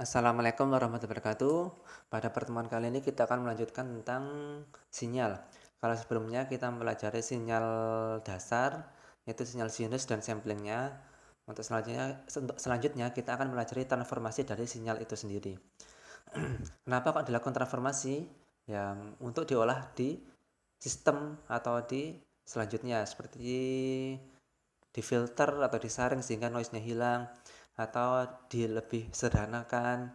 Assalamualaikum warahmatullahi wabarakatuh. Pada pertemuan kali ini kita akan melanjutkan tentang sinyal. Kalau sebelumnya kita mempelajari sinyal dasar, yaitu sinyal sinus dan samplingnya. Untuk selanjutnya, selanjutnya kita akan mempelajari transformasi dari sinyal itu sendiri. Kenapa kok dilakukan transformasi? Ya, untuk diolah di sistem atau di selanjutnya seperti di filter atau disaring sehingga noise-nya hilang atau di dilebih sederhanakan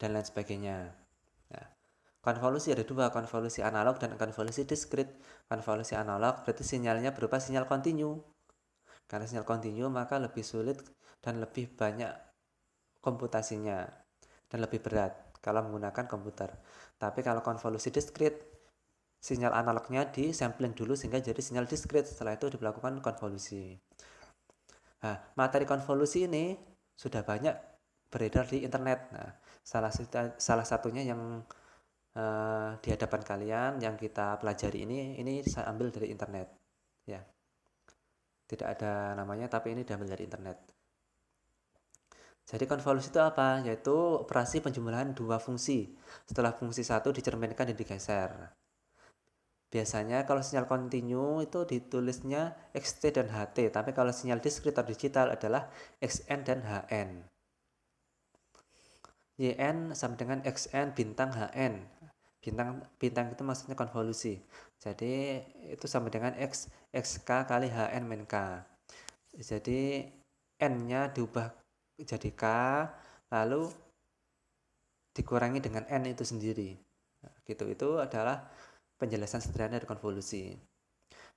dan lain sebagainya. Nah, konvolusi ada dua, konvolusi analog dan konvolusi diskrit. Konvolusi analog berarti sinyalnya berupa sinyal kontinu. Karena sinyal kontinu maka lebih sulit dan lebih banyak komputasinya dan lebih berat kalau menggunakan komputer. Tapi kalau konvolusi diskrit sinyal analognya di sampling dulu sehingga jadi sinyal diskrit setelah itu dilakukan konvolusi Nah, materi konvolusi ini sudah banyak beredar di internet. Nah, salah salah satunya yang uh, di hadapan kalian yang kita pelajari ini ini saya ambil dari internet. Ya. Tidak ada namanya tapi ini diambil dari internet. Jadi konvolusi itu apa? Yaitu operasi penjumlahan dua fungsi. Setelah fungsi satu dicerminkan dan digeser. Biasanya kalau sinyal kontinu itu ditulisnya XT dan HT, tapi kalau sinyal diskrit atau digital adalah XN dan HN. YN sama dengan XN bintang HN. Bintang bintang itu maksudnya konvolusi. Jadi itu sama dengan X XK kali HN min K. Jadi N-nya diubah jadi K, lalu dikurangi dengan N itu sendiri. Nah, gitu, itu adalah penjelasan sederhana dari konvolusi.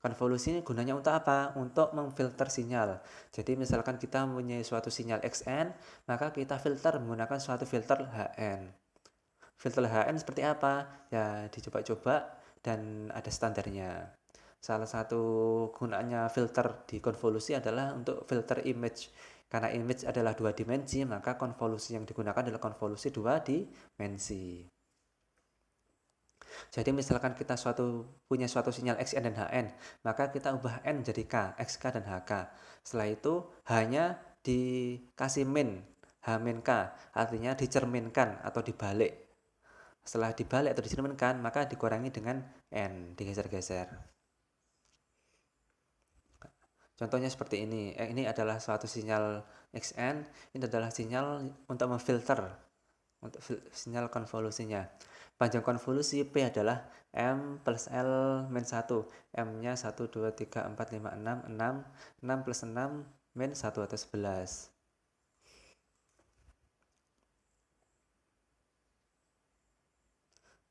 Konvolusi ini gunanya untuk apa? Untuk memfilter sinyal. Jadi misalkan kita mempunyai suatu sinyal XN, maka kita filter menggunakan suatu filter HN. Filter HN seperti apa? Ya dicoba-coba dan ada standarnya. Salah satu gunanya filter di konvolusi adalah untuk filter image. Karena image adalah dua dimensi, maka konvolusi yang digunakan adalah konvolusi dua dimensi. Jadi misalkan kita suatu punya suatu sinyal xn dan hn, maka kita ubah n menjadi k, xk dan hk. Setelah itu hanya dikasih min, h min k, artinya dicerminkan atau dibalik. Setelah dibalik atau dicerminkan, maka dikurangi dengan n, digeser-geser. Contohnya seperti ini. Eh, ini adalah suatu sinyal XN, ini adalah sinyal untuk memfilter untuk sinyal konvolusinya. Panjang konvolusi P adalah M plus L min 1. M-nya 1, 2, 3, 4, 5, 6, 6. 6 plus 6 min 1 atau 11.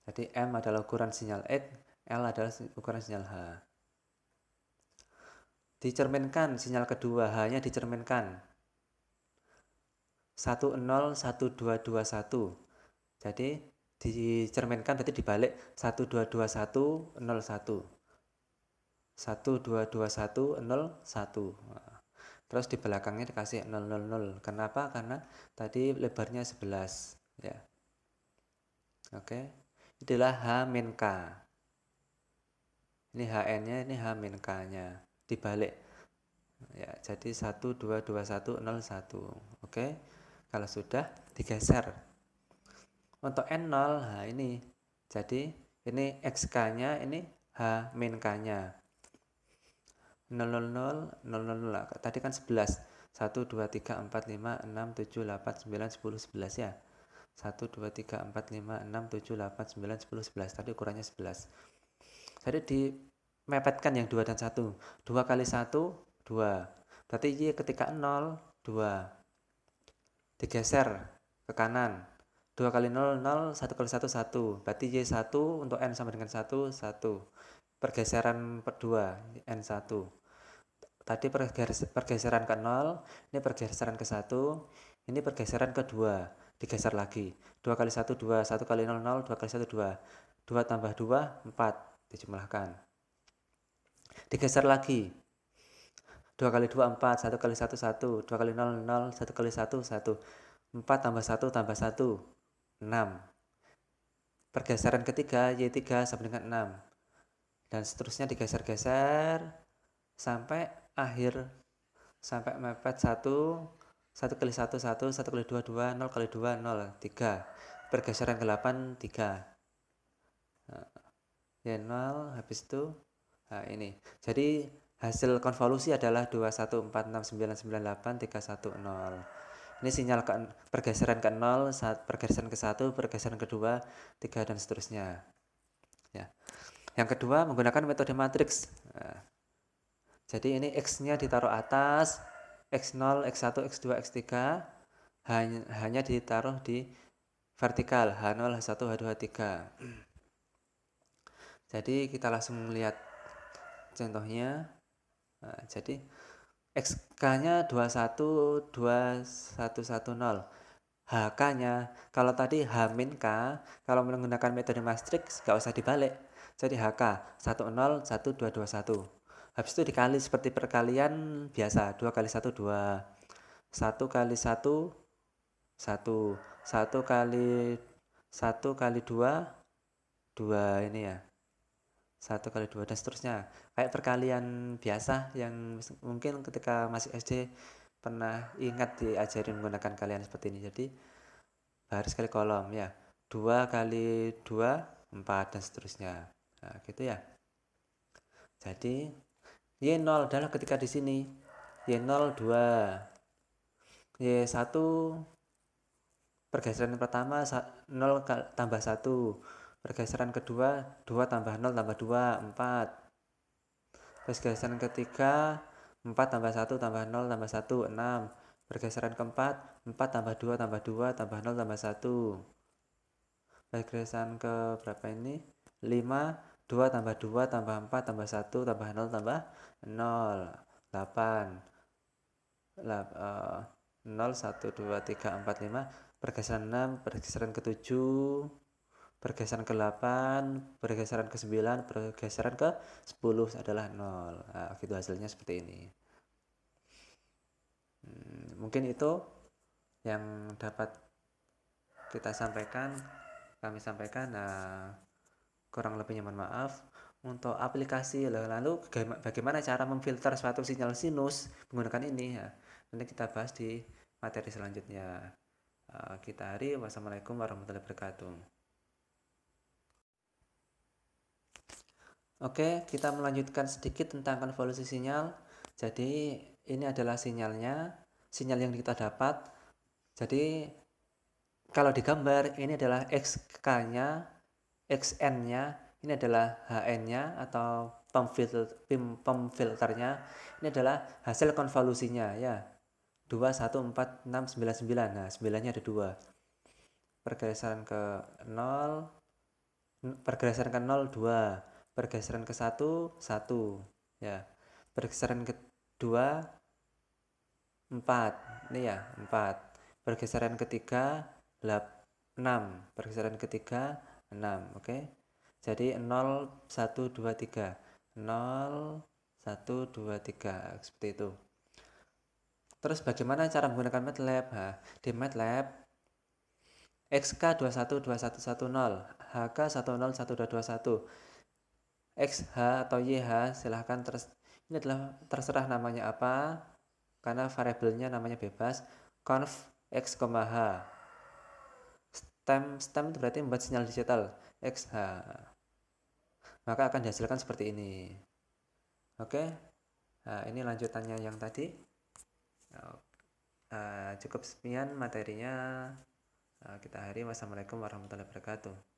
Jadi M adalah ukuran sinyal X, L adalah ukuran sinyal H. Dicerminkan sinyal kedua, H-nya dicerminkan. 101221. Jadi dicerminkan tadi dibalik 122101. 122101. Terus di belakangnya dikasih 000. Kenapa? Karena tadi lebarnya 11 ya. Oke. Itulah H min K. Ini HN-nya, ini H min K-nya dibalik. Ya, jadi satu Oke kalau sudah digeser untuk N0 nah ini jadi ini XK nya ini H min K nya 000 000 tadi kan 11 1 2 3 4 5 6 7 8 9 10 11 ya 1 2 3 4 5 6 7 8 9 10 11 tadi ukurannya 11 jadi di mepetkan yang 2 dan 1 2 kali 1 2 berarti Y ketika 0 2 digeser ke kanan 2 kali 0, 0, 1 kali 1, 1 berarti Y1 untuk N sama dengan 1, 1 pergeseran per 2, N1 tadi pergeseran ke 0 ini pergeseran ke 1 ini pergeseran ke 2 digeser lagi 2 kali 1, 2 1 kali 0, 0, 2 kali 1, 2 2 tambah 2, 4 dijumlahkan digeser lagi 2 kali 2 4, 1 kali 1 1, 2 kali 0 0, 1 kali 1 1, 4 tambah 1 tambah 1, 6. Pergeseran ketiga Y3 sama dengan 6. Dan seterusnya digeser-geser sampai akhir sampai mepet 1 1 kali 1 1, 1 kali 2 2, 0 kali 2 0, 3. Pergeseran ke-8 3. Nah, y ya 0 habis itu nah ini. Jadi Hasil konvolusi adalah 21469983110. Ini sinyal ke, pergeseran ke 0, saat pergeseran ke 1, pergeseran ke 2, 3 dan seterusnya. Ya. Yang kedua menggunakan metode matriks. Ya. jadi ini X-nya ditaruh atas, X0, X1, X2, X3 hanya, hanya ditaruh di vertikal H0, H1, H2, H3. Jadi kita langsung melihat contohnya Nah, jadi XK-nya 21 2110. HK-nya, kalau tadi H-K, min kalau menggunakan metode matriks nggak usah dibalik. Jadi HK 101221. Habis itu dikali seperti perkalian biasa, 2 kali 1 2. 1 kali 1 1. 1 kali 1 kali 2 2 ini ya satu kali dua dan seterusnya kayak perkalian biasa yang mungkin ketika masih SD pernah ingat diajarin menggunakan kalian seperti ini jadi baris kali kolom ya dua kali dua empat dan seterusnya nah gitu ya jadi Y0 adalah ketika di sini Y0 dua Y1 pergeseran pertama 0 tambah 1 Pergeseran kedua 2 tambah 0 tambah 2 4. Pergeseran ketiga 4 tambah 1 tambah 0 tambah 1 6. Pergeseran keempat 4 tambah 2 tambah 2 tambah 0 tambah 1. Pergeseran ke berapa ini? 5 2 tambah 2 tambah 4 tambah 1 tambah 0 tambah 0 8 0 1 2 3 4 5 pergeseran 6 pergeseran ke 7 pergeseran ke-8, pergeseran ke-9, pergeseran ke-10 adalah 0. Nah, gitu hasilnya seperti ini. Hmm, mungkin itu yang dapat kita sampaikan, kami sampaikan. Nah, kurang lebihnya mohon maaf. Untuk aplikasi lalu bagaimana cara memfilter suatu sinyal sinus menggunakan ini ya. Nanti kita bahas di materi selanjutnya. Nah, kita hari wassalamualaikum warahmatullahi wabarakatuh. Oke, kita melanjutkan sedikit tentang konvolusi sinyal. Jadi, ini adalah sinyalnya, sinyal yang kita dapat. Jadi, kalau digambar, ini adalah XK-nya, XN-nya, ini adalah HN-nya atau pump, filter, pump filternya. Ini adalah hasil konvolusinya ya. 2, 1, 4, 6, 9, 9. Nah, 9-nya ada 2. Pergeseran ke 0, pergeseran ke 0, 2 pergeseran ke satu satu ya pergeseran ke dua empat ini ya empat pergeseran ketiga lap enam pergeseran ketiga enam oke okay? jadi nol satu dua tiga nol satu dua tiga seperti itu terus bagaimana cara menggunakan MATLAB ha, di MATLAB xk nol hk satu XH atau YH silahkan terus ini adalah terserah namanya apa karena variabelnya namanya bebas conf x, h stem stem itu berarti membuat sinyal digital xh maka akan dihasilkan seperti ini oke nah, ini lanjutannya yang tadi nah, cukup sekian materinya nah, kita hari wassalamualaikum warahmatullahi wabarakatuh